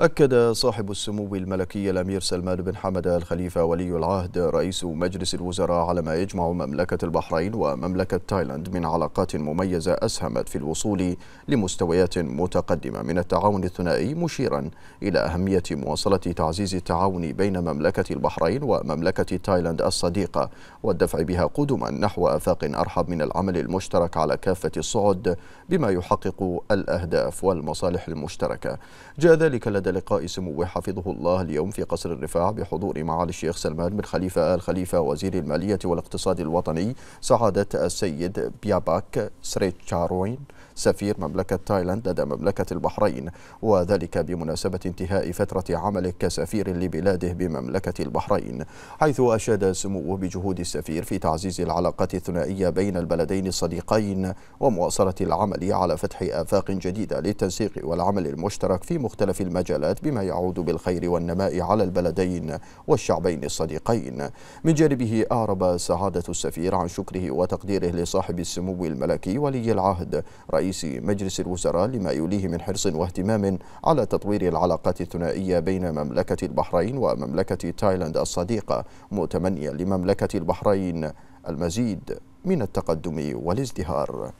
أكد صاحب السمو الملكي الأمير سلمان بن حمد الخليفة ولي العهد رئيس مجلس الوزراء على ما يجمع مملكة البحرين ومملكة تايلاند من علاقات مميزة أسهمت في الوصول لمستويات متقدمة من التعاون الثنائي مشيرا إلى أهمية مواصلة تعزيز التعاون بين مملكة البحرين ومملكة تايلاند الصديقة والدفع بها قدما نحو آفاق أرحب من العمل المشترك على كافة الصعد بما يحقق الأهداف والمصالح المشتركة جاء ذلك لدى لقاء سموه حفظه الله اليوم في قصر الرفاع بحضور معالي الشيخ سلمان بن خليفة آل خليفة وزير المالية والاقتصاد الوطني سعادة السيد بياباك سريتشاروين سفير مملكة تايلاند لدى مملكة البحرين وذلك بمناسبة انتهاء فترة عمله كسفير لبلاده بمملكة البحرين حيث أشاد سموه بجهود السفير في تعزيز العلاقات الثنائية بين البلدين الصديقين ومواصلة العمل على فتح آفاق جديدة للتنسيق والعمل المشترك في مختلف المجالات المجالات بما يعود بالخير والنماء على البلدين والشعبين الصديقين من جانبه أعرب سعادة السفير عن شكره وتقديره لصاحب السمو الملكي ولي العهد رئيس مجلس الوزراء لما يوليه من حرص واهتمام على تطوير العلاقات الثنائية بين مملكة البحرين ومملكة تايلاند الصديقة متمنيا لمملكة البحرين المزيد من التقدم والازدهار